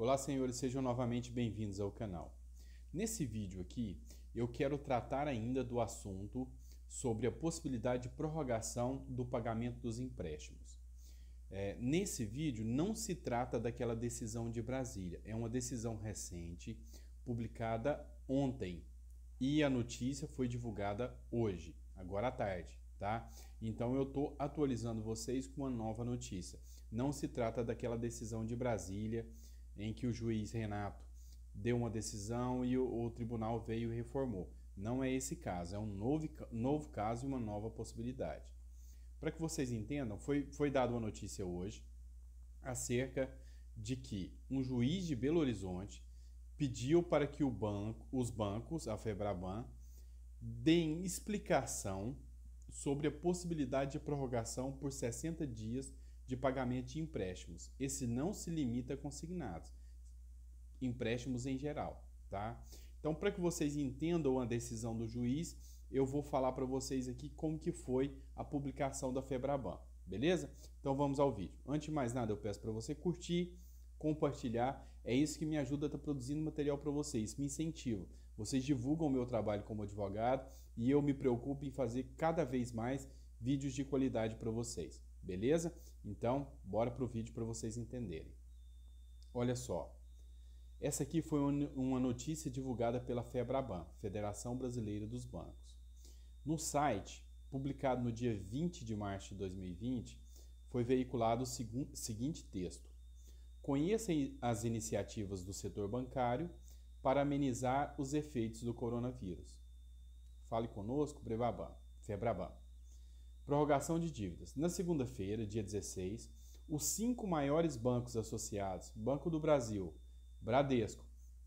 Olá, senhores, sejam novamente bem-vindos ao canal. Nesse vídeo aqui, eu quero tratar ainda do assunto sobre a possibilidade de prorrogação do pagamento dos empréstimos. É, nesse vídeo, não se trata daquela decisão de Brasília, é uma decisão recente, publicada ontem, e a notícia foi divulgada hoje, agora à tarde. Tá? Então eu estou atualizando vocês com uma nova notícia. Não se trata daquela decisão de Brasília em que o juiz Renato deu uma decisão e o, o tribunal veio e reformou. Não é esse caso, é um novo, novo caso e uma nova possibilidade. Para que vocês entendam, foi, foi dada uma notícia hoje acerca de que um juiz de Belo Horizonte pediu para que o banco, os bancos, a Febraban, deem explicação sobre a possibilidade de prorrogação por 60 dias de pagamento de empréstimos. Esse não se limita a consignados, empréstimos em geral, tá? Então, para que vocês entendam a decisão do juiz, eu vou falar para vocês aqui como que foi a publicação da Febraban, beleza? Então vamos ao vídeo. Antes de mais nada, eu peço para você curtir, compartilhar, é isso que me ajuda a estar tá produzindo material para vocês, me incentiva. Vocês divulgam o meu trabalho como advogado e eu me preocupo em fazer cada vez mais vídeos de qualidade para vocês beleza? Então, bora para o vídeo para vocês entenderem. Olha só, essa aqui foi uma notícia divulgada pela FEBRABAN, Federação Brasileira dos Bancos. No site, publicado no dia 20 de março de 2020, foi veiculado o seguinte texto: Conheça as iniciativas do setor bancário para amenizar os efeitos do coronavírus. Fale conosco, Brebaban, Febraban. Prorrogação de dívidas. Na segunda-feira, dia 16, os cinco maiores bancos associados, Banco do Brasil, Bradesco,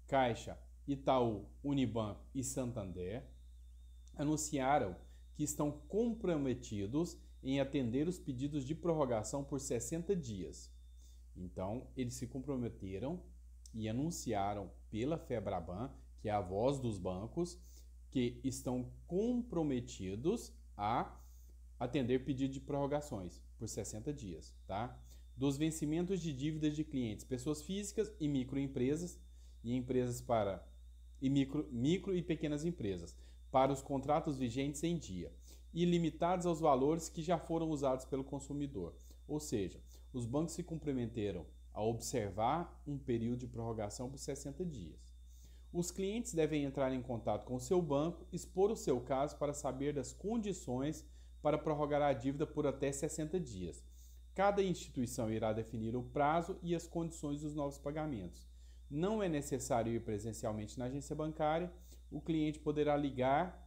Caixa, Itaú, Unibanco e Santander, anunciaram que estão comprometidos em atender os pedidos de prorrogação por 60 dias. Então, eles se comprometeram e anunciaram pela Febraban, que é a voz dos bancos, que estão comprometidos a atender pedido de prorrogações por 60 dias, tá? Dos vencimentos de dívidas de clientes, pessoas físicas e microempresas e empresas para e micro, micro e pequenas empresas para os contratos vigentes em dia e limitados aos valores que já foram usados pelo consumidor. Ou seja, os bancos se comprometeram a observar um período de prorrogação por 60 dias. Os clientes devem entrar em contato com o seu banco, expor o seu caso para saber das condições para prorrogar a dívida por até 60 dias. Cada instituição irá definir o prazo e as condições dos novos pagamentos. Não é necessário ir presencialmente na agência bancária, o cliente poderá ligar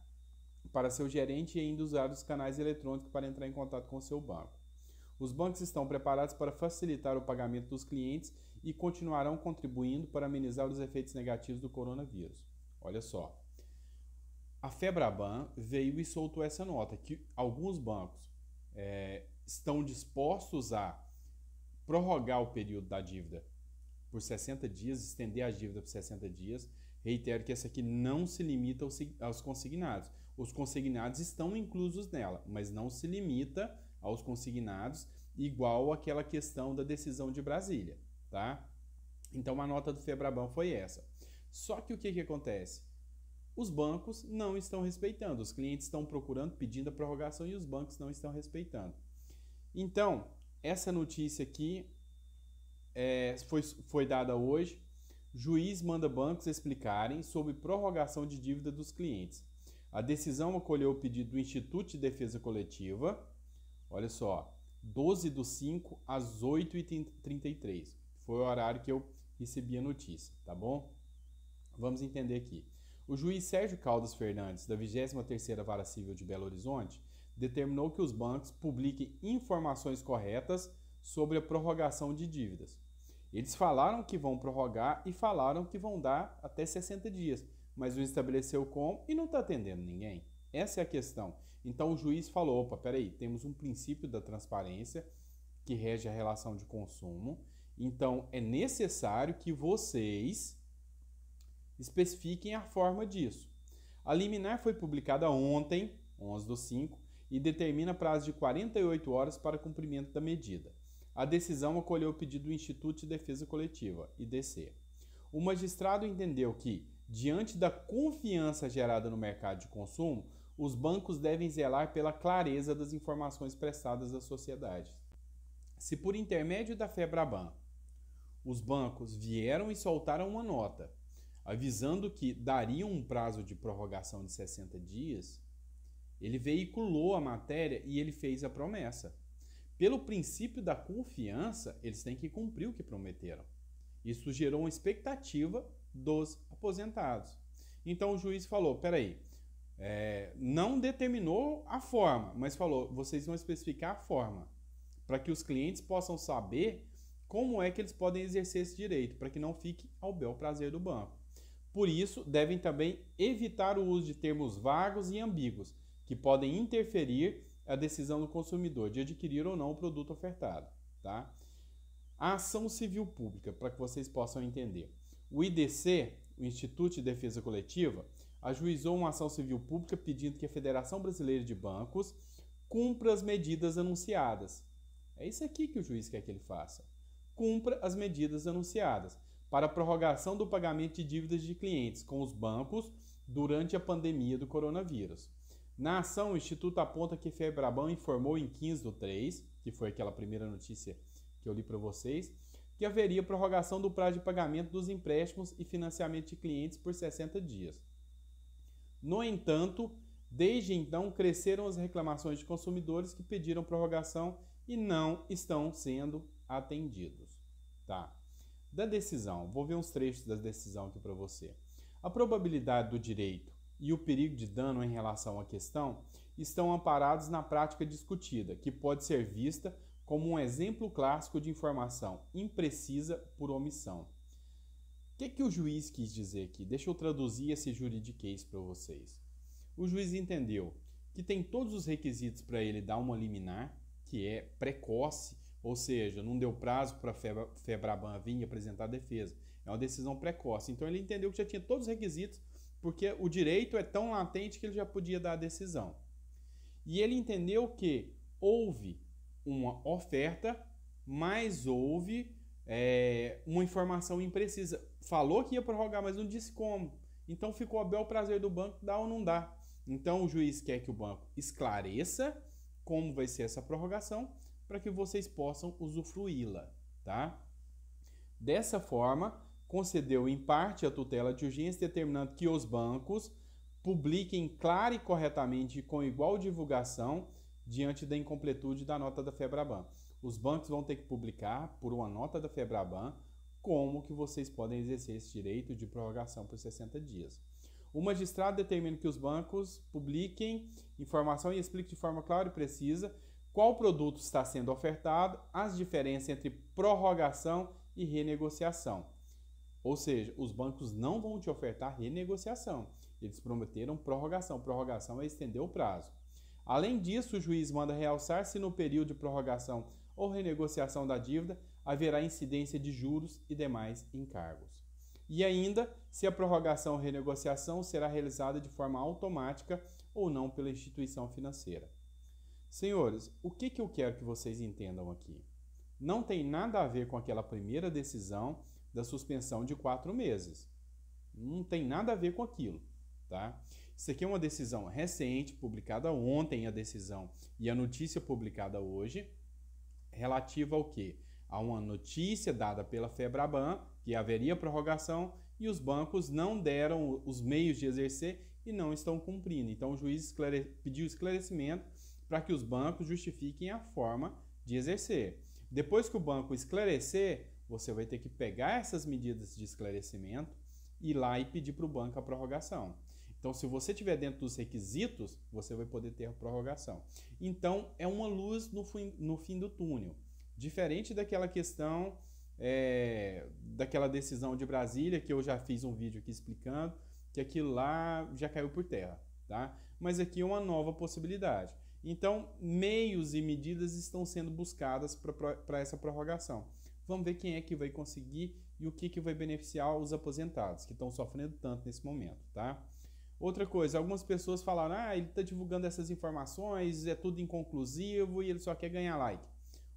para seu gerente e ainda usar os canais eletrônicos para entrar em contato com seu banco. Os bancos estão preparados para facilitar o pagamento dos clientes e continuarão contribuindo para amenizar os efeitos negativos do coronavírus. Olha só a Febraban veio e soltou essa nota que alguns bancos é, estão dispostos a prorrogar o período da dívida por 60 dias, estender a dívida por 60 dias. Reitero que essa aqui não se limita aos consignados. Os consignados estão inclusos nela, mas não se limita aos consignados, igual aquela questão da decisão de Brasília, tá? Então a nota do Febraban foi essa. Só que o que, que acontece? Os bancos não estão respeitando, os clientes estão procurando, pedindo a prorrogação e os bancos não estão respeitando. Então, essa notícia aqui é, foi, foi dada hoje. Juiz manda bancos explicarem sobre prorrogação de dívida dos clientes. A decisão acolheu o pedido do Instituto de Defesa Coletiva, olha só, 12 do 5 às 8h33. Foi o horário que eu recebi a notícia, tá bom? Vamos entender aqui. O juiz Sérgio Caldas Fernandes, da 23ª Vara Civil de Belo Horizonte, determinou que os bancos publiquem informações corretas sobre a prorrogação de dívidas. Eles falaram que vão prorrogar e falaram que vão dar até 60 dias, mas o estabeleceu como e não está atendendo ninguém. Essa é a questão. Então o juiz falou: opa, peraí, temos um princípio da transparência que rege a relação de consumo, então é necessário que vocês especifiquem a forma disso. A liminar foi publicada ontem, 11 do 5, e determina prazo de 48 horas para cumprimento da medida. A decisão acolheu o pedido do Instituto de Defesa Coletiva, IDC. O magistrado entendeu que, diante da confiança gerada no mercado de consumo, os bancos devem zelar pela clareza das informações prestadas à sociedade. Se por intermédio da Febraban os bancos vieram e soltaram uma nota avisando que daria um prazo de prorrogação de 60 dias, ele veiculou a matéria e ele fez a promessa. Pelo princípio da confiança, eles têm que cumprir o que prometeram. Isso gerou uma expectativa dos aposentados. Então o juiz falou: peraí, é, não determinou a forma, mas falou: vocês vão especificar a forma, para que os clientes possam saber como é que eles podem exercer esse direito, para que não fique ao bel prazer do banco. Por isso, devem também evitar o uso de termos vagos e ambíguos, que podem interferir a decisão do consumidor de adquirir ou não o produto ofertado. Tá? A ação civil pública, para que vocês possam entender. O IDC, o Instituto de Defesa Coletiva, ajuizou uma ação civil pública pedindo que a Federação Brasileira de Bancos cumpra as medidas anunciadas. É isso aqui que o juiz quer que ele faça. Cumpra as medidas anunciadas para a prorrogação do pagamento de dívidas de clientes com os bancos durante a pandemia do coronavírus. Na ação, o Instituto aponta que Febraban informou em 15 de 3, que foi aquela primeira notícia que eu li para vocês, que haveria prorrogação do prazo de pagamento dos empréstimos e financiamento de clientes por 60 dias. No entanto, desde então cresceram as reclamações de consumidores que pediram prorrogação e não estão sendo atendidos. Tá da decisão. Vou ver uns trechos da decisão aqui para você. A probabilidade do direito e o perigo de dano em relação à questão estão amparados na prática discutida, que pode ser vista como um exemplo clássico de informação imprecisa por omissão. O que, que o juiz quis dizer aqui? Deixa eu traduzir esse juridiquês para vocês. O juiz entendeu que tem todos os requisitos para ele dar uma liminar, que é precoce ou seja, não deu prazo para a Febraban vir apresentar a defesa. É uma decisão precoce. Então ele entendeu que já tinha todos os requisitos, porque o direito é tão latente que ele já podia dar a decisão. E ele entendeu que houve uma oferta, mas houve é, uma informação imprecisa. Falou que ia prorrogar, mas não disse como. Então ficou a bel prazer do banco dar ou não dar. Então o juiz quer que o banco esclareça como vai ser essa prorrogação, para que vocês possam usufruí-la, tá? Dessa forma, concedeu em parte a tutela de urgência, determinando que os bancos publiquem clara e corretamente com igual divulgação diante da incompletude da nota da Febraban. Os bancos vão ter que publicar por uma nota da Febraban como que vocês podem exercer esse direito de prorrogação por 60 dias. O magistrado determina que os bancos publiquem informação e explique de forma clara e precisa qual produto está sendo ofertado, as diferenças entre prorrogação e renegociação. Ou seja, os bancos não vão te ofertar renegociação. Eles prometeram prorrogação. Prorrogação é estender o prazo. Além disso, o juiz manda realçar se no período de prorrogação ou renegociação da dívida haverá incidência de juros e demais encargos. E ainda, se a prorrogação ou renegociação será realizada de forma automática ou não pela instituição financeira. Senhores, o que, que eu quero que vocês entendam aqui? Não tem nada a ver com aquela primeira decisão da suspensão de quatro meses. Não tem nada a ver com aquilo, tá? Isso aqui é uma decisão recente, publicada ontem a decisão e a notícia publicada hoje, relativa ao quê? A uma notícia dada pela Febraban que haveria prorrogação e os bancos não deram os meios de exercer e não estão cumprindo. Então o juiz esclare... pediu esclarecimento para que os bancos justifiquem a forma de exercer. Depois que o banco esclarecer, você vai ter que pegar essas medidas de esclarecimento, ir lá e pedir para o banco a prorrogação. Então, se você tiver dentro dos requisitos, você vai poder ter a prorrogação. Então, é uma luz no fim, no fim do túnel. Diferente daquela questão, é, daquela decisão de Brasília, que eu já fiz um vídeo aqui explicando, que aquilo lá já caiu por terra, tá? Mas aqui é uma nova possibilidade. Então, meios e medidas estão sendo buscadas para essa prorrogação. Vamos ver quem é que vai conseguir e o que, que vai beneficiar os aposentados, que estão sofrendo tanto nesse momento, tá? Outra coisa, algumas pessoas falaram, ah, ele está divulgando essas informações, é tudo inconclusivo e ele só quer ganhar like.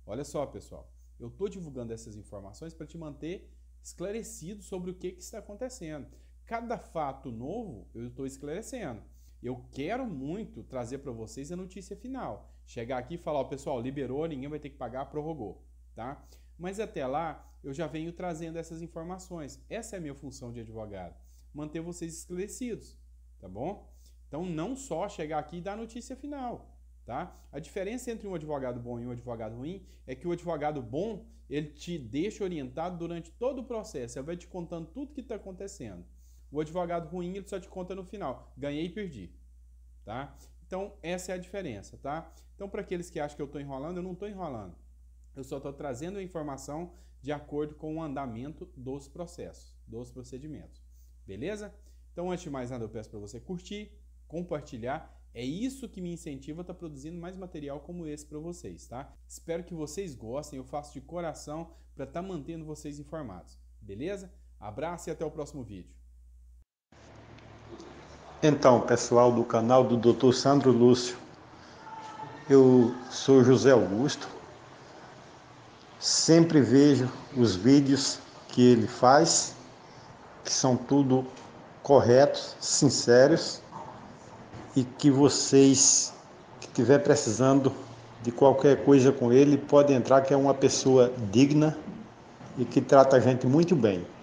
Olha só, pessoal, eu estou divulgando essas informações para te manter esclarecido sobre o que, que está acontecendo. Cada fato novo eu estou esclarecendo. Eu quero muito trazer para vocês a notícia final. Chegar aqui e falar, ó, pessoal, liberou, ninguém vai ter que pagar, prorrogou, tá? Mas até lá, eu já venho trazendo essas informações. Essa é a minha função de advogado, manter vocês esclarecidos, tá bom? Então, não só chegar aqui e dar a notícia final, tá? A diferença entre um advogado bom e um advogado ruim é que o advogado bom, ele te deixa orientado durante todo o processo, ele vai te contando tudo que está acontecendo. O advogado ruim ele só te conta no final. Ganhei e perdi. Tá? Então, essa é a diferença, tá? Então, para aqueles que acham que eu estou enrolando, eu não estou enrolando. Eu só estou trazendo a informação de acordo com o andamento dos processos, dos procedimentos. Beleza? Então, antes de mais nada, eu peço para você curtir, compartilhar. É isso que me incentiva a estar tá produzindo mais material como esse para vocês, tá? Espero que vocês gostem, eu faço de coração para estar tá mantendo vocês informados. Beleza? Abraço e até o próximo vídeo. Então, pessoal do canal do Dr. Sandro Lúcio, eu sou José Augusto. Sempre vejo os vídeos que ele faz, que são tudo corretos, sinceros e que vocês que tiver precisando de qualquer coisa com ele podem entrar que é uma pessoa digna e que trata a gente muito bem.